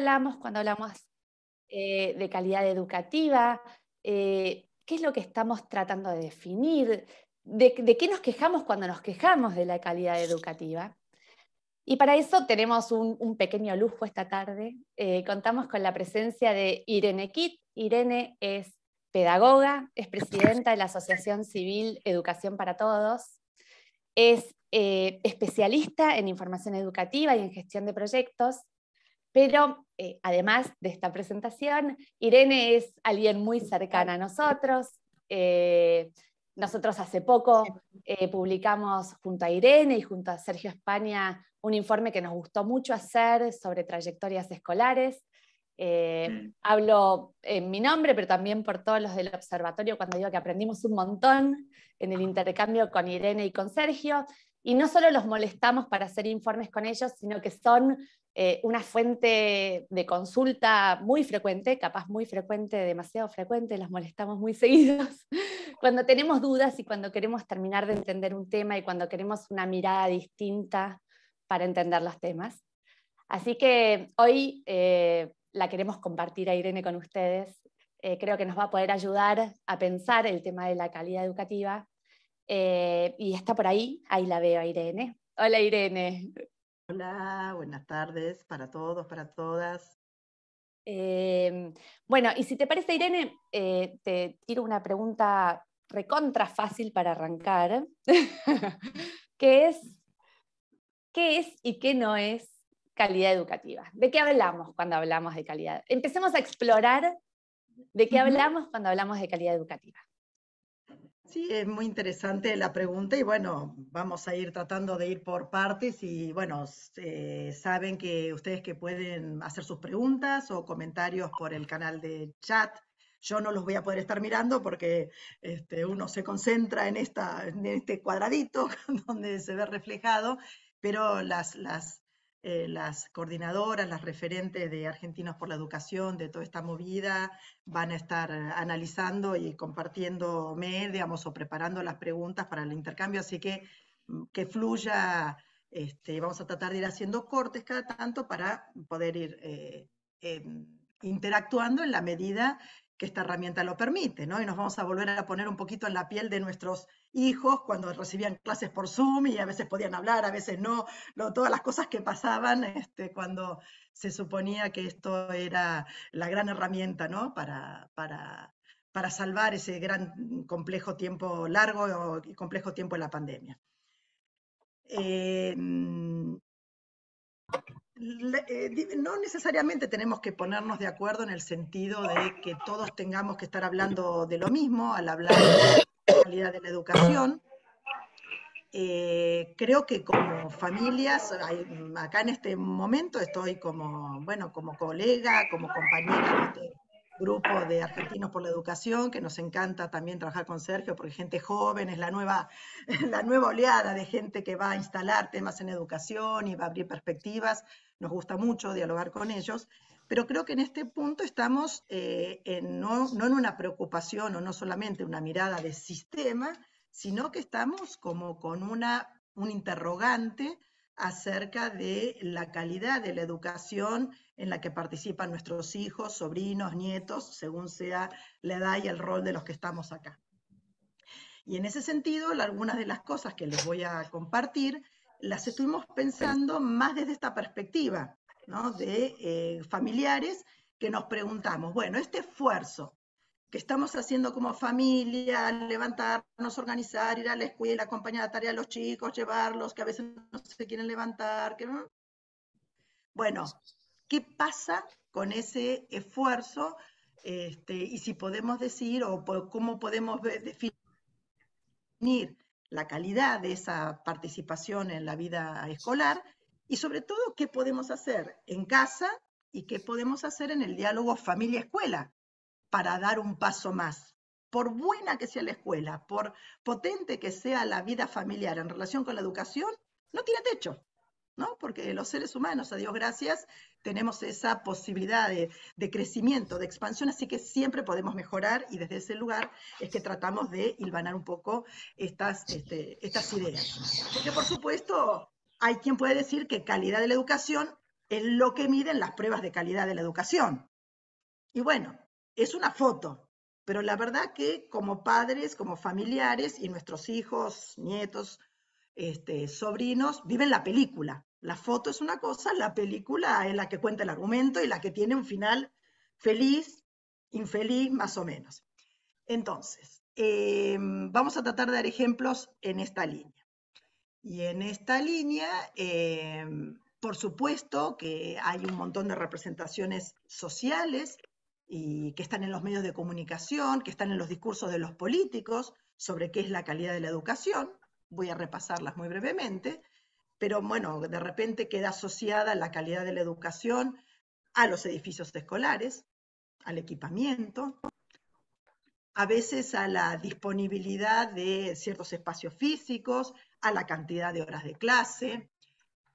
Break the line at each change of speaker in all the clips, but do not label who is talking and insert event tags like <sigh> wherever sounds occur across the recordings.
hablamos cuando hablamos eh, de calidad educativa? Eh, ¿Qué es lo que estamos tratando de definir? ¿De, qué nos quejamos cuando nos quejamos de la calidad educativa? Y para eso tenemos un, pequeño lujo esta tarde. Eh, contamos con la presencia de Irene Kitt. Irene es pedagoga, es presidenta de la Asociación Civil Educación para Todos, es especialista en información educativa y en gestión de proyectos, pero eh, además de esta presentación, Irene es alguien muy cercana a nosotros. Eh, nosotros hace poco eh, publicamos junto a Irene y junto a Sergio España un informe que nos gustó mucho hacer sobre trayectorias escolares. hablo en mi nombre, pero también por todos los del observatorio cuando digo que aprendimos un montón en el intercambio con Irene y con Sergio. Y no solo los molestamos para hacer informes con ellos, sino que son eh, una fuente de consulta muy frecuente, capaz muy frecuente, demasiado frecuente, las molestamos muy <laughs> seguidos, cuando tenemos dudas y cuando queremos terminar de entender un tema y cuando queremos una mirada distinta para entender los temas. Así que hoy eh, la queremos compartir a Irene con ustedes. Eh, creo que nos va a poder ayudar a pensar el tema de la calidad educativa. y está por ahí, ahí la veo Irene. Hola Irene. Hola, buenas tardes para todos, para todas. Em, bueno, y si te parece, Irene, eh, te tiro una pregunta recontra fácil para arrancar, <laughs> que es, ¿qué es y qué no es calidad educativa? ¿De qué hablamos cuando hablamos de calidad? Empecemos a explorar de qué hablamos cuando hablamos de calidad educativa.
Sí, es muy interesante la pregunta y bueno, vamos a ir tratando de ir por partes y bueno, eh, saben que ustedes que pueden hacer sus preguntas o comentarios por el canal de chat. Yo no los voy a poder estar mirando porque este, uno se concentra en, esta, en este cuadradito <laughs> donde se ve reflejado, pero las, las, eh, las coordinadoras, las referentes de Argentinos por la Educación, de toda esta movida, van a estar analizando y compartiendo digamos, o preparando las preguntas para el intercambio, así que mm, que fluya, este, vamos a tratar de ir haciendo cortes cada tanto para poder ir eh, em, interactuando en la medida que esta herramienta lo permite, ¿no? Y nos vamos a volver a poner un poquito en la piel de nuestros hijos cuando recibían clases por Zoom y a veces podían hablar, a veces no, todas las cosas que pasaban este, cuando se suponía que esto era la gran herramienta para, para, salvar ese gran complejo tiempo largo y complejo tiempo de la pandemia. Em, eh, no necesariamente tenemos que ponernos de acuerdo en el sentido de que todos tengamos que estar hablando de lo mismo al hablar de la educación. Eh, creo que como familias, acá en este momento estoy como, bueno, como colega, como compañera de este grupo de Argentinos por la Educación, que nos encanta también trabajar con Sergio, porque gente joven es la nueva, <laughs> la nueva oleada de gente que va a instalar temas en educación y va a abrir perspectivas. Nos gusta mucho dialogar con ellos pero creo que en este punto estamos eh, no, en una preocupación o no solamente una mirada de sistema, sino que estamos como con una, un interrogante acerca de la calidad de la educación en la que participan nuestros hijos, sobrinos, nietos, según sea la edad y el rol de los que estamos acá. Y en ese sentido, algunas de las cosas que les voy a compartir las estuvimos pensando más desde esta perspectiva, de eh, familiares que nos preguntamos, bueno, este esfuerzo que estamos haciendo como familia, levantarnos, organizar, ir a la escuela, acompañar la tarea a los chicos, llevarlos, que a veces no se quieren levantar. Bueno, ¿qué pasa con ese esfuerzo? Este, y si podemos decir o cómo podemos definir la calidad de esa participación en la vida escolar y sobre todo, ¿qué podemos hacer en casa y qué podemos hacer en el diálogo familia-escuela para dar un paso más? Por buena que sea la escuela, por potente que sea la vida familiar en relación con la educación, no tiene techo, ¿no? Porque los seres humanos, a Dios gracias, tenemos esa posibilidad de, crecimiento, de expansión, así que siempre podemos mejorar y desde ese lugar es que tratamos de hilvanar un poco estas, este, estas ideas. Porque por supuesto, hay quien puede decir que calidad de la educación es lo que miden las pruebas de calidad de la educación. Y bueno, es una foto, pero la verdad que como padres, como familiares y nuestros hijos, nietos, este, sobrinos, viven la película. La foto es una cosa, la película es la que cuenta el argumento y la que tiene un final feliz, infeliz, más o menos. Entonces, eh, vamos a tratar de dar ejemplos en esta línea. Y en esta línea, eh, por supuesto que hay un montón de representaciones sociales y que están en los medios de comunicación, que están en los discursos de los políticos sobre qué es la calidad de la educación. Voy a repasarlas muy brevemente, pero bueno, de repente queda asociada la calidad de la educación a los edificios escolares, al equipamiento, a veces a la disponibilidad de ciertos espacios físicos, a la cantidad de horas de clase,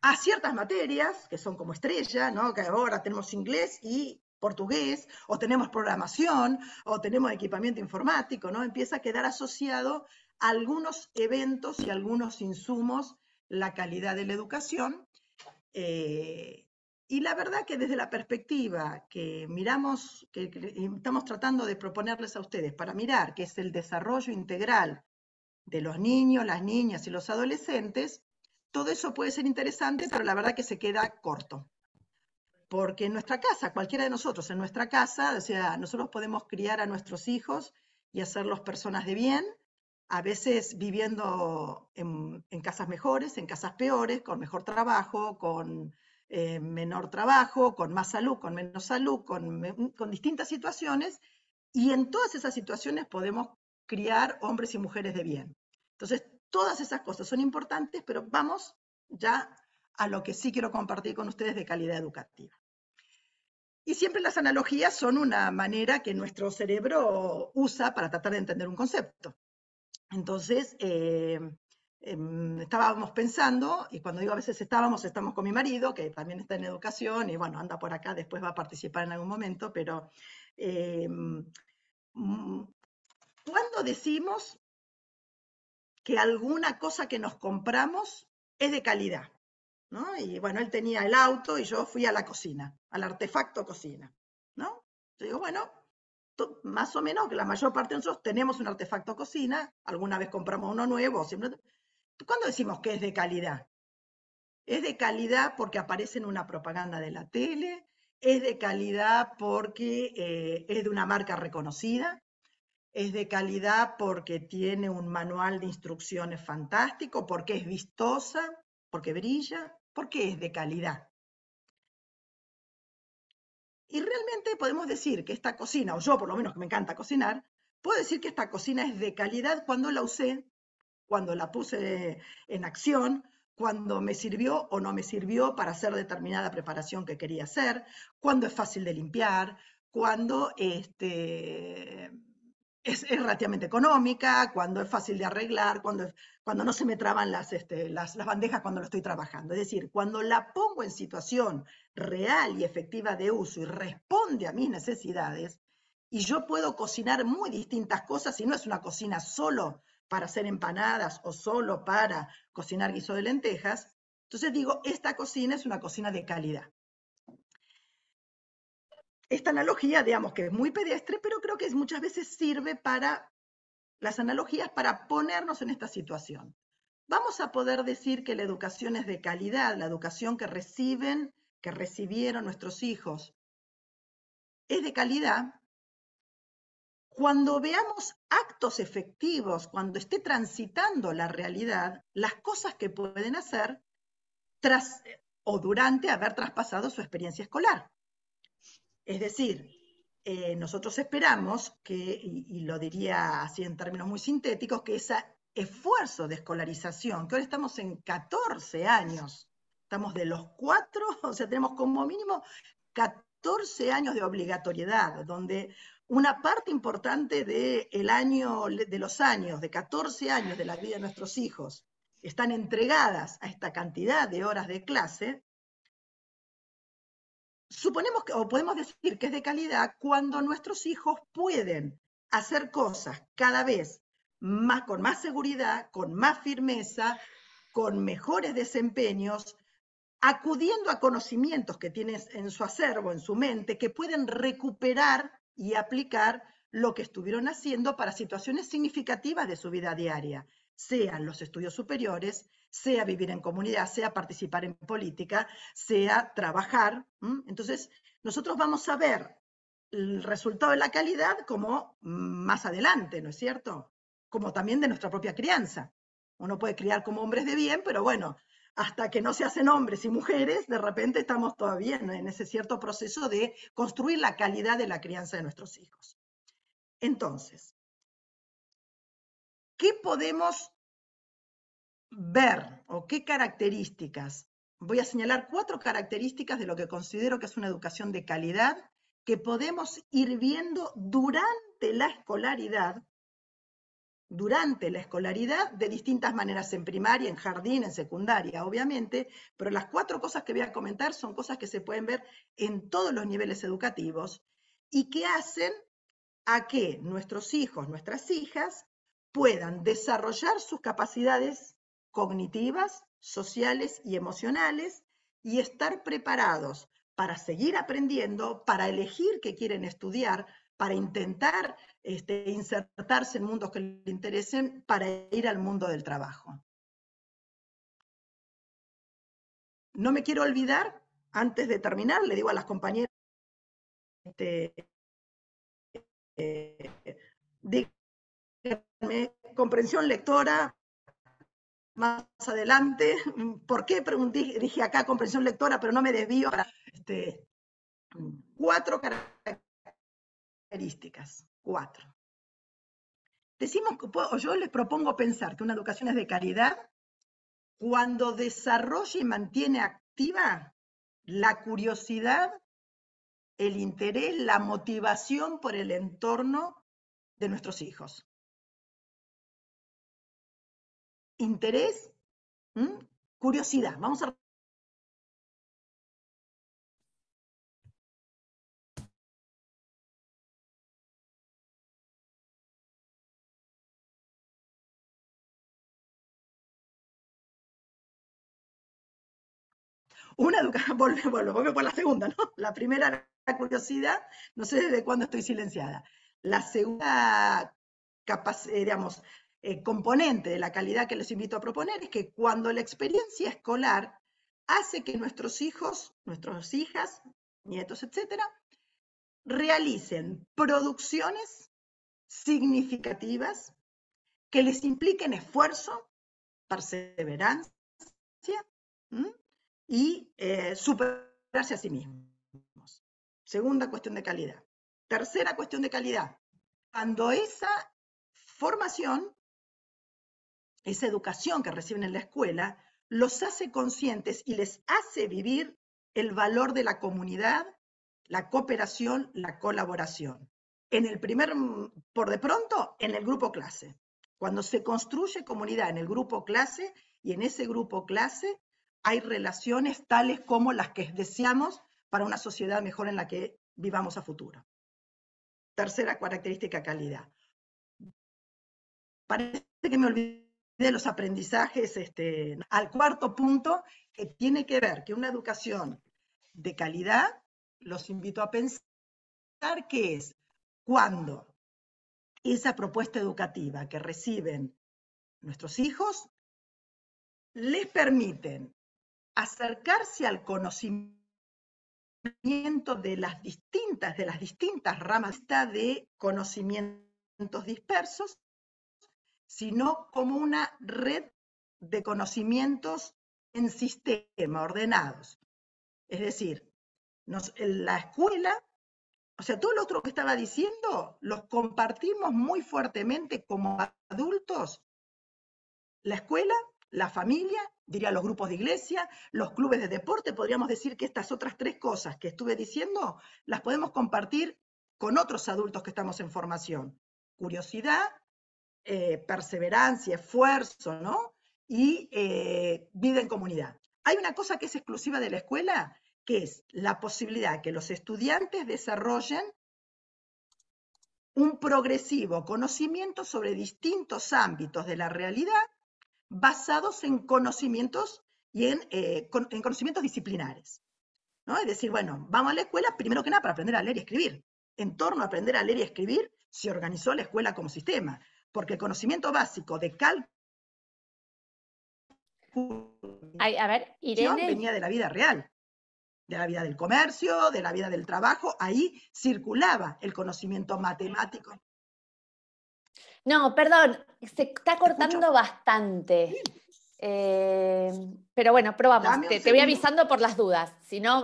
a ciertas materias, que son como estrella, que ahora tenemos inglés y portugués, o tenemos programación, o tenemos equipamiento informático, ¿no? empieza a quedar asociado a algunos eventos y algunos insumos la calidad de la educación. Eh, y la verdad que desde la perspectiva que miramos, que, que, estamos tratando de proponerles a ustedes para mirar, que es el desarrollo integral de los niños, las niñas y los adolescentes, todo eso puede ser interesante, pero la verdad que se queda corto. Porque en nuestra casa, cualquiera de nosotros, en nuestra casa, o sea, nosotros podemos criar a nuestros hijos y hacerlos personas de bien, a veces viviendo en, casas mejores, en casas peores, con mejor trabajo, con eh, menor trabajo, con más salud, con menos salud, con distintas situaciones, y en todas esas situaciones podemos criar hombres y mujeres de bien. Entonces, todas esas cosas son importantes, pero vamos ya a lo que sí quiero compartir con ustedes de calidad educativa. Y siempre las analogías son una manera que nuestro cerebro usa para tratar de entender un concepto. Entonces, eh, em, estábamos pensando, y cuando digo a veces estábamos, estamos con mi marido, que también está en educación, y bueno, anda por acá, después va a participar en algún momento, pero em, mm, ¿Cuándo decimos que alguna cosa que nos compramos es de calidad? ¿no? Y bueno, él tenía el auto y yo fui a la cocina, al artefacto cocina. ¿no? Yo digo, bueno, más o menos que la mayor parte de nosotros tenemos un artefacto cocina, alguna vez compramos uno nuevo. Siempre... ¿Cuándo decimos que es de calidad? Es de calidad porque aparece en una propaganda de la tele, es de calidad porque eh, es de una marca reconocida, es de calidad porque tiene un manual de instrucciones fantástico, porque es vistosa, porque brilla, porque es de calidad. Y realmente podemos decir que esta cocina, o yo por lo menos que me encanta cocinar, puedo decir que esta cocina es de calidad cuando la usé, cuando la puse en acción, cuando me sirvió o no me sirvió para hacer determinada preparación que quería hacer, cuando es fácil de limpiar, cuando este, es, relativamente económica, cuando es fácil de arreglar, cuando, cuando no se me traban las, este, las, las, bandejas cuando lo estoy trabajando. Es decir, cuando la pongo en situación real y efectiva de uso y responde a mis necesidades, y yo puedo cocinar muy distintas cosas, y no es una cocina solo para hacer empanadas o solo para cocinar guiso de lentejas, entonces digo, esta cocina es una cocina de calidad esta analogía, digamos, que es muy pedestre, pero creo que muchas veces sirve para las analogías para ponernos en esta situación. Vamos a poder decir que la educación es de calidad, la educación que reciben, que recibieron nuestros hijos, es de calidad cuando veamos actos efectivos, cuando esté transitando la realidad, las cosas que pueden hacer tras o durante haber traspasado su experiencia escolar. Es decir, eh, nosotros esperamos que, y, lo diría así en términos muy sintéticos, que ese esfuerzo de escolarización, que ahora estamos en 14 años, estamos de los cuatro, <laughs> o sea, tenemos como mínimo 14 años de obligatoriedad, donde una parte importante de, año, de los años, de 14 años de la vida de nuestros hijos, están entregadas a esta cantidad de horas de clase, suponemos que, o podemos decir que es de calidad cuando nuestros hijos pueden hacer cosas cada vez más, con más seguridad, con más firmeza, con mejores desempeños, acudiendo a conocimientos que tienen en su acervo, en su mente, que pueden recuperar y aplicar lo que estuvieron haciendo para situaciones significativas de su vida diaria sean los estudios superiores, sea vivir en comunidad, sea participar en política, sea trabajar. Entonces, nosotros vamos a ver el resultado de la calidad como mm, más adelante, ¿no es cierto? Como también de nuestra propia crianza. Uno puede criar como hombres de bien, pero bueno, hasta que no se hacen hombres y mujeres, de repente estamos todavía en ese cierto proceso de
construir la calidad de la crianza de nuestros hijos. Entonces, ¿Qué podemos ver o qué
características? Voy a señalar cuatro características de lo que considero que es una educación de calidad que podemos ir viendo durante la escolaridad, durante la escolaridad, de distintas maneras, en primaria, en jardín, en secundaria, obviamente, pero las cuatro cosas que voy a comentar son cosas que se pueden ver en todos los niveles educativos y que hacen a que nuestros hijos, nuestras hijas, puedan desarrollar sus capacidades cognitivas, sociales y emocionales y estar preparados para seguir aprendiendo, para elegir qué quieren estudiar, para intentar este, insertarse en mundos que
les interesen, para ir al mundo del trabajo. No me quiero olvidar, antes de terminar, le digo a las compañeras, este, eh, eh, comprensión lectora, más adelante. Mm, ¿Por qué pregunté? Dije acá comprensión lectora, pero no me desvío este, cuatro características. Cuatro. Decimos, o yo les propongo pensar que una educación es de caridad cuando
desarrolla y mantiene activa la curiosidad, el
interés, la motivación por el entorno de nuestros hijos interés, curiosidad. Vamos a Una educación, volvemos, <laughs> volvemos por la segunda, ¿no? La primera era la
curiosidad, no sé desde cuándo estoy silenciada. La segunda, capaz, eh, digamos, eh, componente de la calidad que les invito a proponer es que cuando la experiencia escolar hace que nuestros hijos, nuestras hijas, nietos, etcétera,
realicen producciones significativas que les impliquen esfuerzo, perseverancia y eh, superarse a sí mismos. Segunda cuestión de calidad. Tercera cuestión de calidad. Cuando esa
formación esa educación que reciben en la escuela, los hace conscientes y les hace vivir el valor de la comunidad, la cooperación, la colaboración. En el primer, mm, por de pronto, en el grupo clase. Cuando se construye comunidad en el grupo clase y en ese grupo clase hay relaciones tales como las que deseamos para una sociedad mejor en la que vivamos a futuro. Tercera característica, calidad. Parece que me olvidé de los aprendizajes este, al cuarto punto, que tiene que ver que una educación de calidad, los invito a pensar
que es cuando esa propuesta educativa que reciben nuestros hijos les permiten acercarse al conocimiento de las
distintas, de las distintas ramas de conocimientos dispersos sino como una red de conocimientos en sistema, ordenados. Es decir, la escuela, o sea, todo lo otro que estaba diciendo, los compartimos muy fuertemente como adultos. La escuela, la familia, diría los grupos de iglesia, los clubes de deporte, podríamos decir que estas otras tres cosas que estuve diciendo las podemos compartir con otros adultos que estamos en formación. Curiosidad, eh, perseverancia, esfuerzo, ¿no? Y eh, vida en comunidad. Hay una cosa que es exclusiva de la escuela, que es la posibilidad que los estudiantes desarrollen un progresivo conocimiento sobre distintos ámbitos de la realidad basados en conocimientos y en, eh, conocimientos disciplinares. ¿no? Es decir, bueno, vamos a la escuela primero que nada para aprender a leer y escribir. En torno a aprender a leer y escribir se organizó la escuela como sistema porque el conocimiento básico de cálculo a ver, Irene... venía de la vida real, de la vida del comercio, de la vida del trabajo, ahí circulaba el conocimiento matemático. No, perdón,
se está cortando bastante. Sí. Em, pero bueno, probamos. Te, voy avisando por las dudas. Si no,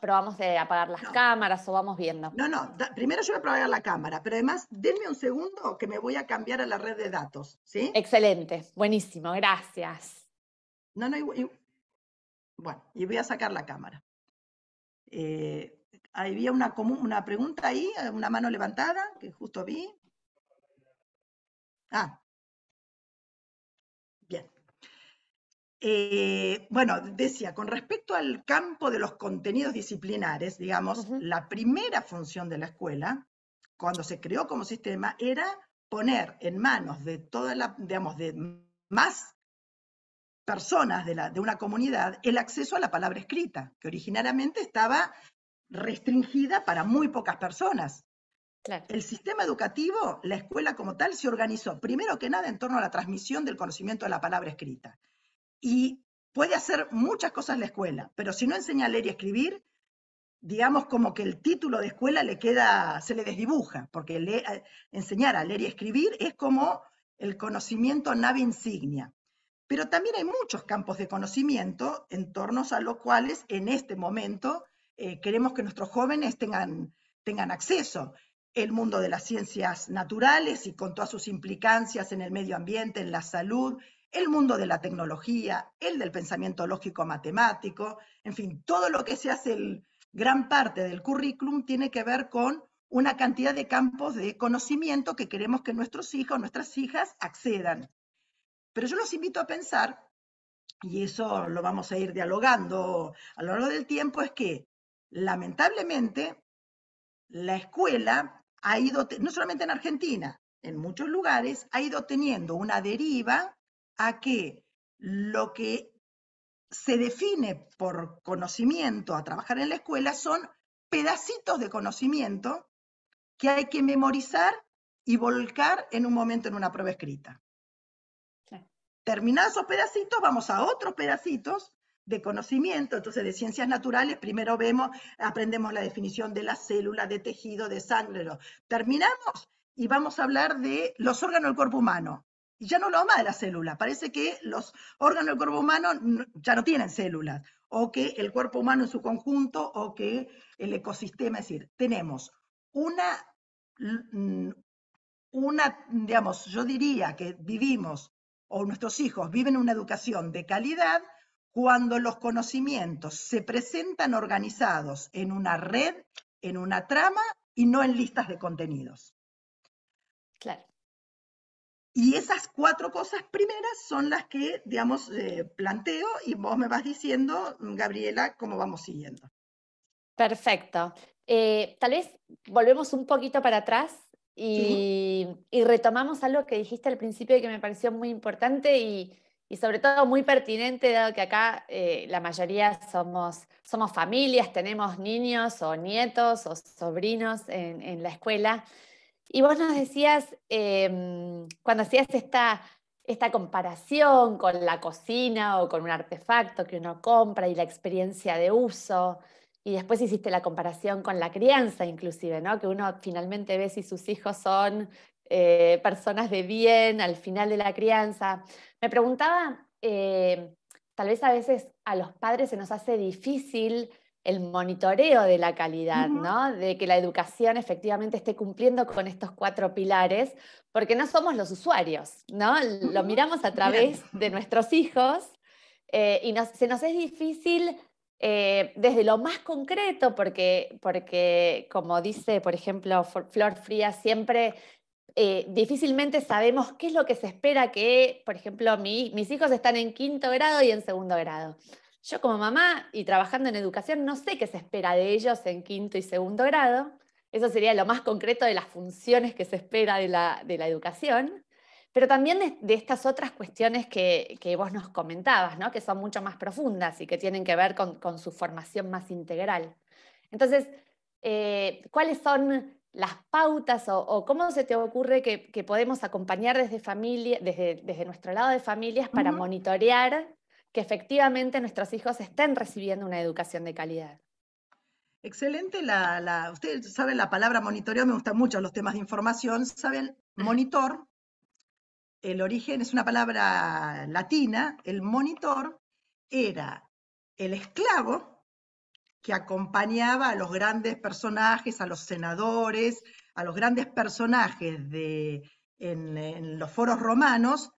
probamos de apagar las cámaras o vamos viendo. No, no. primero yo voy a apagar la cámara, pero además denme un segundo que me voy a cambiar a la red
de datos. ¿sí? Excelente. Buenísimo. Gracias. No, no. bueno, y voy a sacar la cámara. Ahí eh, había una, una
pregunta ahí, una mano levantada, que justo vi. Ah, Eh, bueno,
decía, con respecto al campo de los contenidos disciplinares, digamos, la primera función de la escuela, cuando se creó como sistema, era poner en manos de toda la, digamos, de más personas de, una comunidad el acceso a la palabra escrita, que originariamente estaba restringida para muy pocas personas. El sistema educativo, la escuela como tal, se organizó primero que nada en torno a la transmisión del conocimiento de la palabra escrita. Y puede hacer muchas cosas la escuela, pero si no enseña a leer y escribir, digamos como que el título de escuela le queda, se le desdibuja, porque le, enseñar a leer y escribir es como el conocimiento nave insignia. Pero también hay muchos campos de conocimiento en torno a los cuales en este momento eh, queremos que nuestros jóvenes tengan, tengan acceso. El mundo de las ciencias naturales y con todas sus implicancias en el medio ambiente, en la salud, el mundo de la tecnología, el del pensamiento lógico matemático, en fin, todo lo que se hace gran parte del currículum tiene que ver con una cantidad de campos de conocimiento que queremos que nuestros hijos, nuestras hijas accedan. Pero yo los invito a pensar, y eso lo vamos a ir dialogando a lo largo del tiempo, es que lamentablemente la escuela ha ido, no solamente en Argentina, en muchos lugares, ha ido teniendo una deriva a que lo que se define por conocimiento a trabajar en la escuela son pedacitos de conocimiento que hay que memorizar y volcar en un momento en una prueba escrita. Terminados esos pedacitos, vamos a otros pedacitos de conocimiento. Entonces, de ciencias naturales, primero vemos, aprendemos la definición de las células, de tejido, de sangre. Terminamos y vamos a hablar de los órganos del cuerpo humano. Y ya no lo ama de la célula. Parece que los órganos del cuerpo humano ya no tienen células, o que el cuerpo humano en su conjunto, o que el ecosistema. Es decir, tenemos una, una digamos, yo diría que vivimos, o nuestros hijos viven una educación de calidad cuando los conocimientos se presentan organizados en una red, en una trama y no en listas de contenidos. Claro. Y esas cuatro cosas primeras son las que, digamos, eh, planteo y vos me vas
diciendo, Gabriela, cómo vamos siguiendo. Perfecto. Eh, tal vez volvemos un poquito para atrás y, retomamos algo que dijiste al principio y que me pareció muy importante y, sobre todo muy pertinente, dado que acá eh, la mayoría somos, somos familias, tenemos niños o nietos o sobrinos en la escuela. Y vos nos decías, em, cuando hacías esta, esta comparación con la cocina o con un artefacto que uno compra y la experiencia de uso, y después hiciste la comparación con la crianza inclusive, ¿no? que uno finalmente ve si sus hijos son eh, personas de bien al final de la crianza. Me preguntaba, eh, tal vez a veces a los padres se nos hace difícil el monitoreo de la calidad, ¿no? De que la educación efectivamente esté cumpliendo con estos cuatro pilares, porque no somos los usuarios, ¿no? Lo miramos a través de nuestros hijos eh, y se nos es difícil eh, desde lo más concreto, porque, porque como dice, por ejemplo, Flor Fría, siempre eh, difícilmente sabemos qué es lo que se espera que, por ejemplo, mis hijos están en quinto grado y en segundo grado. Yo como mamá y trabajando en educación no sé qué se espera de ellos en quinto y segundo grado. Eso sería lo más concreto de las funciones que se espera de la, de la educación, pero también de, estas otras cuestiones que, que, vos nos comentabas, ¿no? que son mucho más profundas y que tienen que ver con, con su formación más integral. Entonces, eh, ¿cuáles son las pautas o, cómo se te ocurre que, podemos acompañar desde familia, desde, desde, nuestro lado de familias para monitorear que efectivamente nuestros hijos estén recibiendo una educación de calidad. Excelente, ustedes
saben la palabra monitoreo, me gustan mucho los temas de información, saben, monitor, el origen es una palabra latina, el monitor era el esclavo que acompañaba a los grandes personajes, a los senadores, a los grandes personajes de, en los foros romanos,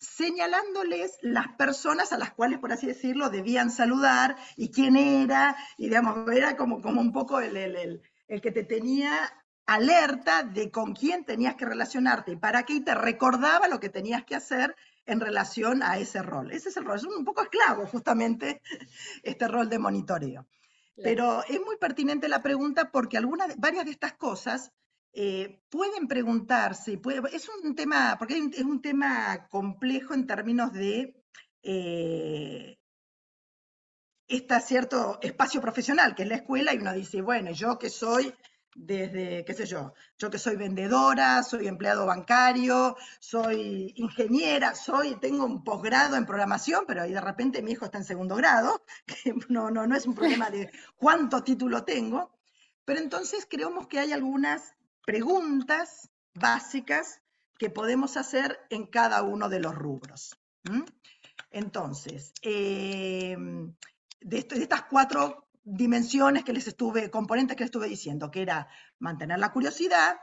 señalándoles las personas a las cuales, por así decirlo, debían saludar y quién era, y digamos, era como, como un poco el, el, que te tenía alerta de con quién tenías que relacionarte y para qué te recordaba lo que tenías que hacer en relación a ese rol. Ese es el rol, es un poco esclavo justamente este rol de monitoreo. Pero es muy pertinente la pregunta porque algunas, varias de estas cosas eh, pueden preguntarse, es un tema, porque es un tema complejo en términos de eh, está este cierto espacio profesional que es la escuela y uno dice, bueno, yo que soy desde, qué sé yo, yo que soy vendedora, soy empleado bancario, soy ingeniera, soy, tengo un posgrado en programación, pero ahí de repente mi hijo está en segundo grado, <laughs> no, no, no es un <laughs> problema de cuánto título tengo, pero entonces creemos que hay algunas preguntas básicas que podemos hacer en cada uno de los rubros. Entonces, em, de, estas cuatro dimensiones que les estuve, componentes que les estuve diciendo, que era mantener la curiosidad,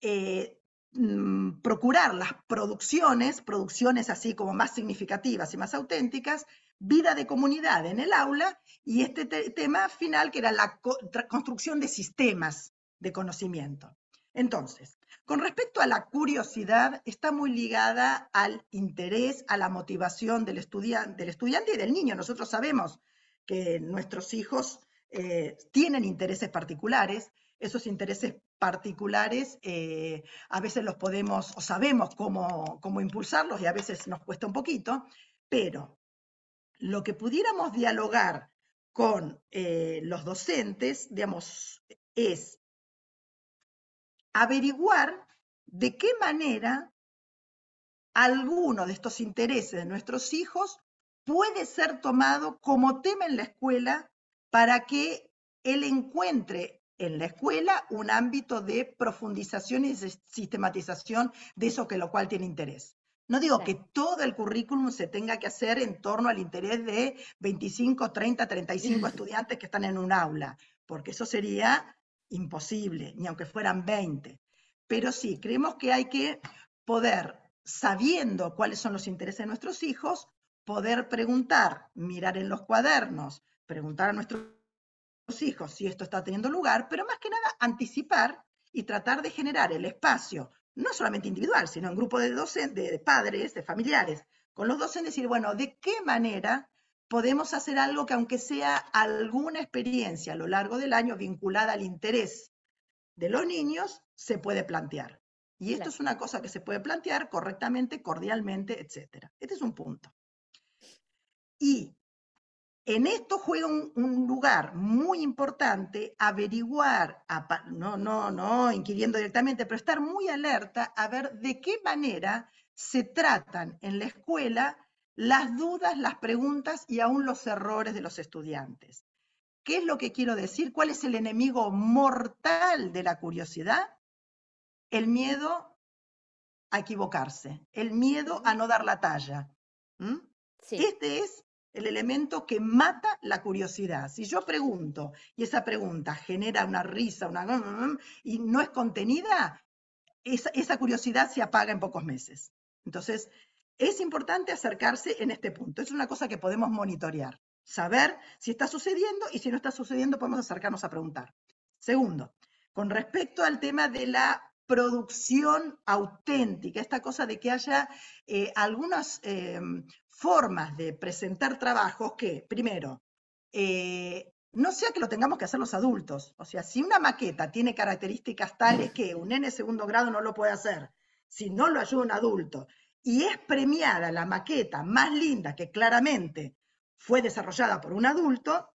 eh, mm, procurar las producciones, producciones así como más significativas y más auténticas, vida de comunidad en el aula y este tema final que era la construcción de sistemas de conocimiento. Entonces, con respecto a la curiosidad, está muy ligada al interés, a la motivación del, estudiante, del estudiante y del niño. Nosotros sabemos que nuestros hijos eh, tienen intereses particulares, esos intereses particulares eh, a veces los podemos o sabemos cómo, cómo impulsarlos y a veces nos cuesta un poquito, pero lo que pudiéramos dialogar
con eh, los docentes, digamos, es averiguar de qué manera alguno de estos intereses de nuestros hijos puede ser tomado como
tema en la escuela para que él encuentre en la escuela un ámbito de profundización y sistematización de eso que lo cual tiene interés. No digo que todo el currículum se tenga que hacer en torno al interés de 25, 30, 35 estudiantes que están en un aula, porque eso sería imposible, ni aunque fueran 20. Pero sí, creemos que hay que poder, sabiendo cuáles son los intereses de nuestros hijos, poder preguntar, mirar en los cuadernos, preguntar a nuestros hijos si esto está teniendo lugar, pero más que nada anticipar y tratar de generar el espacio, no solamente individual, sino en grupo de, docentes, de padres, de familiares, con los docentes, decir, bueno, ¿de qué manera podemos hacer algo que aunque sea alguna experiencia a lo largo del año vinculada al interés de los niños, se puede plantear. Y esto es una cosa que se puede plantear correctamente, cordialmente, etc. Este es un punto. Y en esto juega un, lugar muy importante averiguar, no, no, no, inquiriendo directamente, pero estar muy alerta a ver de qué manera se tratan en la escuela las dudas, las preguntas y aún los errores de los estudiantes. ¿Qué es lo que quiero decir? ¿Cuál es el enemigo mortal de la curiosidad? El miedo a equivocarse, el miedo a no dar la talla. Este es el elemento que mata la curiosidad. Si yo pregunto y esa pregunta genera una risa, una mm, mm, mm", y no es contenida, esa curiosidad se apaga en pocos meses. Entonces, es importante acercarse en este punto. Es una cosa que podemos monitorear, saber si está sucediendo y si no está sucediendo podemos acercarnos a preguntar. Segundo, con respecto al tema de la producción auténtica, esta cosa de que haya eh, algunas em, formas de presentar trabajos que, primero, eh, no sea que lo tengamos que hacer los adultos. O sea, si una maqueta tiene características tales que un n segundo grado no lo puede hacer, si no lo ayuda un adulto y es premiada la maqueta más linda que claramente fue desarrollada por un adulto,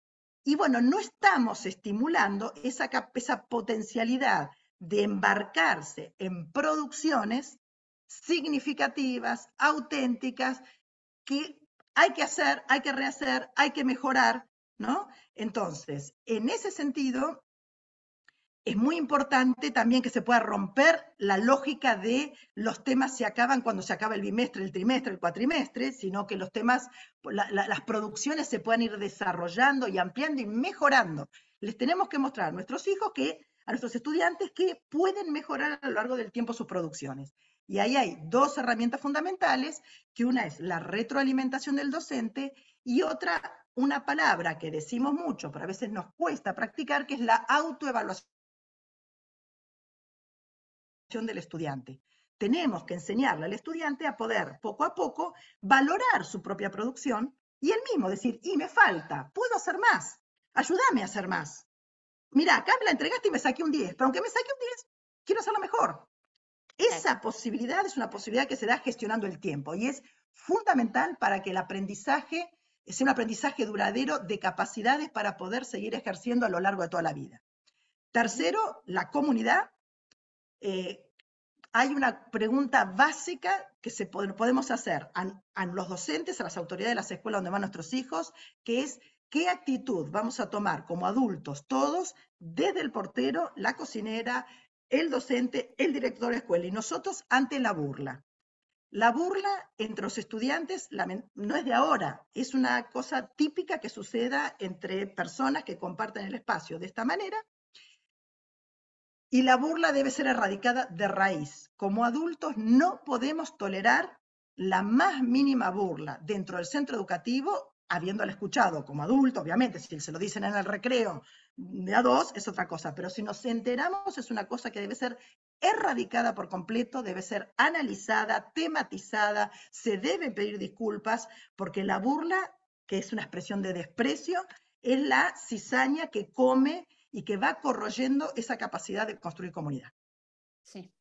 y bueno, no estamos estimulando esa, esa potencialidad de embarcarse en producciones significativas, auténticas, que hay que hacer, hay que rehacer, hay que mejorar, ¿no? Entonces, en ese sentido, es muy importante también que se pueda romper la lógica de los temas se acaban cuando se acaba el bimestre, el trimestre, el cuatrimestre, sino que los temas, las producciones se puedan ir desarrollando y ampliando y mejorando. Les tenemos que mostrar a nuestros hijos que, a nuestros estudiantes, que pueden mejorar a lo largo del tiempo sus producciones. Y ahí hay dos herramientas fundamentales, que una es la retroalimentación del docente y otra, una palabra que decimos mucho, pero a veces nos cuesta practicar, que es la autoevaluación del estudiante. Tenemos que enseñarle al estudiante a poder poco a poco valorar su propia producción y el mismo decir, y me falta, puedo hacer más, ayúdame a hacer más. Mira, acá me la entregaste y me saqué un 10, pero aunque me saque un 10, quiero hacerlo mejor. Esa posibilidad es una posibilidad que se da gestionando el tiempo y es fundamental para que el aprendizaje sea un aprendizaje duradero de capacidades para poder seguir ejerciendo a lo largo de toda la vida. Tercero, la comunidad eh, hay una pregunta básica que se podemos hacer a, a, los docentes, a las autoridades de las escuelas donde van nuestros hijos, que es qué actitud vamos a tomar como adultos todos, desde el portero, la cocinera, el docente, el director de escuela y nosotros ante la burla. La burla entre los estudiantes no es de ahora, es una cosa típica que suceda entre personas que comparten el espacio de esta manera y la burla debe ser erradicada de raíz. Como adultos no podemos tolerar la más mínima burla dentro del centro educativo, habiéndola escuchado como adulto, obviamente, si se lo dicen en el recreo de a dos, es otra cosa, pero si nos enteramos es una cosa que debe ser erradicada por completo, debe ser analizada, tematizada, se deben pedir disculpas, porque la burla, que es una expresión de desprecio, es la cizaña que come y que va corroyendo esa capacidad de construir comunidad. Sí.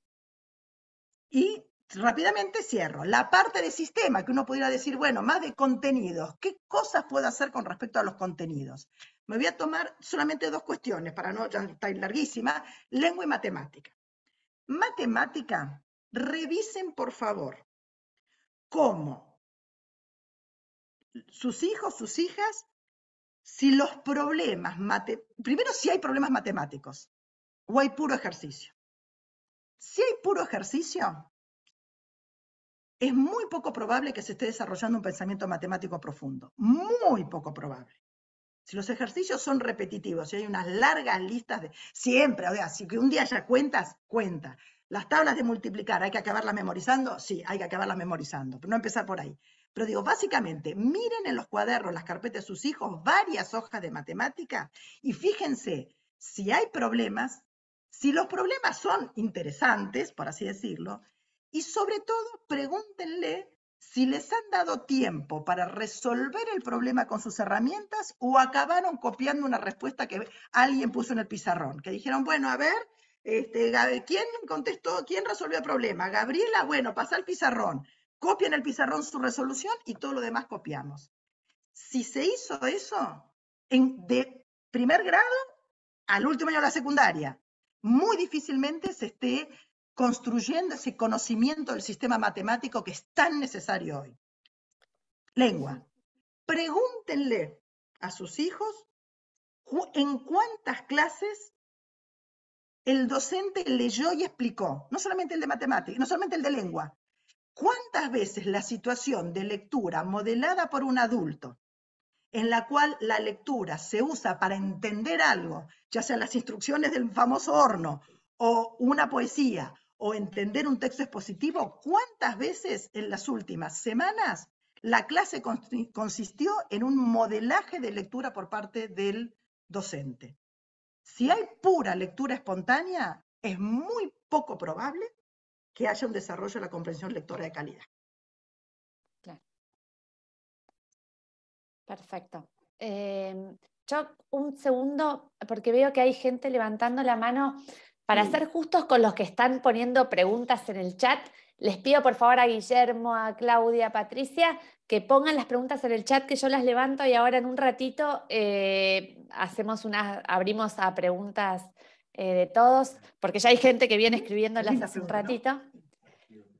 Y rápidamente cierro. La parte del sistema, que uno pudiera decir, bueno, más de contenidos, ¿qué cosas puedo hacer con respecto a los contenidos? Me voy a tomar solamente dos cuestiones para no estar larguísima, lengua y
matemática. Matemática, revisen por favor cómo sus hijos, sus hijas si los problemas, primero si hay problemas matemáticos o hay puro ejercicio. Si hay puro ejercicio, es
muy poco probable que se esté desarrollando un pensamiento matemático profundo, muy poco probable. Si los ejercicios son repetitivos, si hay unas largas listas de siempre, o sea, si un día ya cuentas, cuenta. Las tablas de multiplicar, ¿hay que acabarlas memorizando? Sí, hay que acabarlas memorizando, pero no empezar por ahí. Pero digo, básicamente, miren en los cuadernos, las carpetas de sus hijos, varias hojas de matemática y fíjense si hay problemas, si los problemas son interesantes, por así decirlo, y sobre todo pregúntenle si les han dado tiempo para resolver el problema con sus herramientas o acabaron copiando una respuesta que alguien puso en el pizarrón, que dijeron, bueno, a ver, este, ¿quién contestó? ¿Quién resolvió el problema? Gabriela, bueno, pasa al pizarrón copia en el pizarrón su resolución y todo lo demás copiamos. Si se hizo eso en, de primer grado al último año de la secundaria, muy difícilmente se esté construyendo ese conocimiento del sistema matemático que es tan
necesario hoy. Lengua. Pregúntenle a sus hijos en cuántas clases el docente leyó y explicó, no solamente el de matemáticas, no solamente el de lengua, ¿Cuántas veces
la situación de lectura modelada por un adulto, en la cual la lectura se usa para entender algo, ya sea las instrucciones del famoso horno o una poesía o entender un texto expositivo, ¿cuántas veces en las últimas semanas la clase consistió en un modelaje de lectura por parte del docente? Si hay pura lectura espontánea,
es muy poco probable que haya un desarrollo de la comprensión lectora de calidad. Claro.
Perfecto. Em, yo un segundo, porque veo que hay gente levantando la mano. Para ser justos con los que están poniendo preguntas en el chat, les pido por favor a Guillermo, a Claudia, a Patricia, que pongan las preguntas en el chat que yo las levanto y ahora en un ratito eh, hacemos unas, abrimos a preguntas eh, de todos, porque ya hay gente que viene escribiéndolas hace un ratito.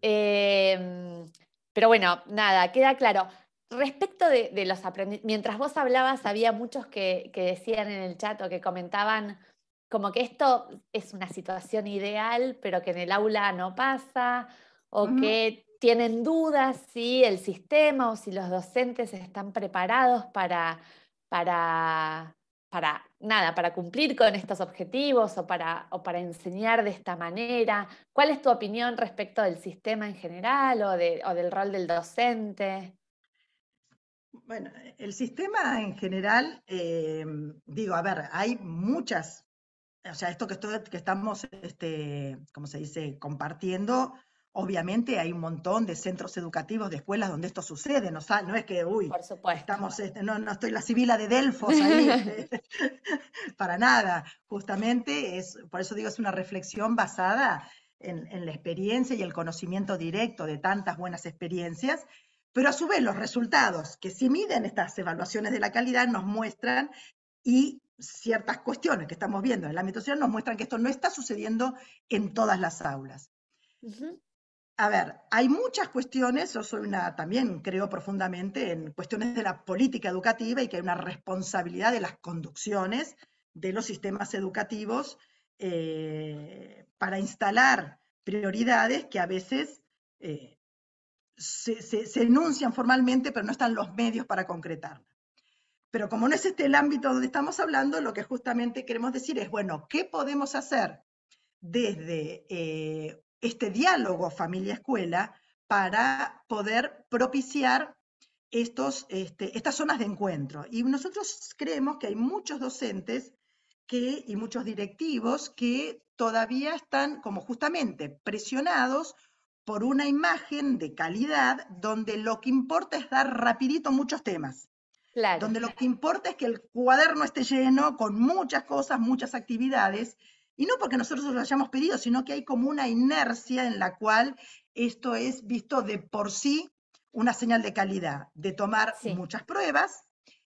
Eh, pero bueno, nada, queda claro. Respecto de, los aprendizajes, mientras vos hablabas, había muchos que, decían en el chat o que comentaban como que esto es una situación ideal, pero que en el aula no pasa, o que tienen dudas si el sistema o si los docentes están preparados para, para para nada, para cumplir con estos objetivos o para, o para enseñar de esta manera? ¿Cuál es tu opinión respecto del sistema en general o, del rol del docente?
Bueno, el sistema en general, eh, digo, a ver, hay muchas, o sea, esto que, que estamos, este, como se dice, compartiendo, Obviamente hay un montón de centros educativos, de escuelas donde esto sucede, no, no es que, uy, estamos, este, no, estoy la Sibila de Delfos ahí, este, <laughs> para nada. Justamente es, por eso digo, es una reflexión basada en, la experiencia y el conocimiento directo de tantas buenas experiencias, pero a su vez los resultados que sí miden estas evaluaciones de la calidad nos muestran y ciertas cuestiones que estamos viendo en la social nos muestran que esto no está sucediendo en todas las aulas a ver, hay muchas cuestiones, yo soy una, también creo profundamente en cuestiones de la política educativa y que hay una responsabilidad de las conducciones de los sistemas educativos eh, para instalar prioridades que a veces eh, se, enuncian formalmente, pero no están los medios para concretarlas. Pero como no es este el ámbito donde estamos hablando, lo que justamente queremos decir es, bueno, ¿qué podemos hacer desde eh, este diálogo familia-escuela para poder propiciar estos, este, estas zonas de encuentro. Y nosotros creemos que hay muchos docentes que, y muchos directivos que todavía están como justamente presionados por una imagen de calidad donde lo que importa es dar rapidito muchos temas. Donde lo que importa es que el cuaderno esté lleno con muchas cosas, muchas actividades, y no porque nosotros lo hayamos pedido, sino que hay como una inercia en la cual esto es visto de por sí una señal de calidad, de tomar muchas pruebas.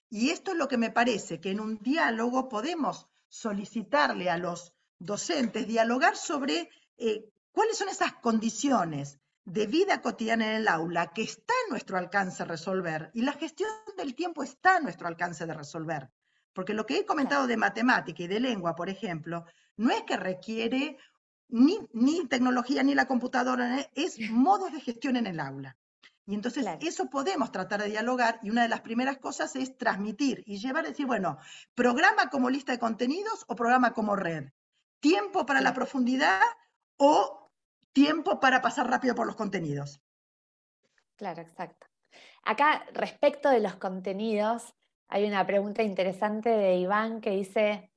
Y esto es lo que me parece, que en un diálogo podemos solicitarle a los docentes dialogar sobre eh, cuáles son esas condiciones de vida cotidiana en el aula que está a nuestro alcance resolver y la gestión del tiempo está a nuestro alcance de resolver. Porque lo que he comentado de matemática y de lengua, por ejemplo, no es que requiere ni, tecnología ni la computadora, es <laughs> modos de gestión en el aula. Y entonces eso podemos tratar de dialogar y una de las primeras cosas es transmitir y llevar, decir, bueno, programa como lista de contenidos o programa como red. Tiempo para la profundidad o tiempo para pasar rápido por los contenidos.
Claro, exacto. Acá, respecto de los contenidos, hay una pregunta interesante de Iván que dice,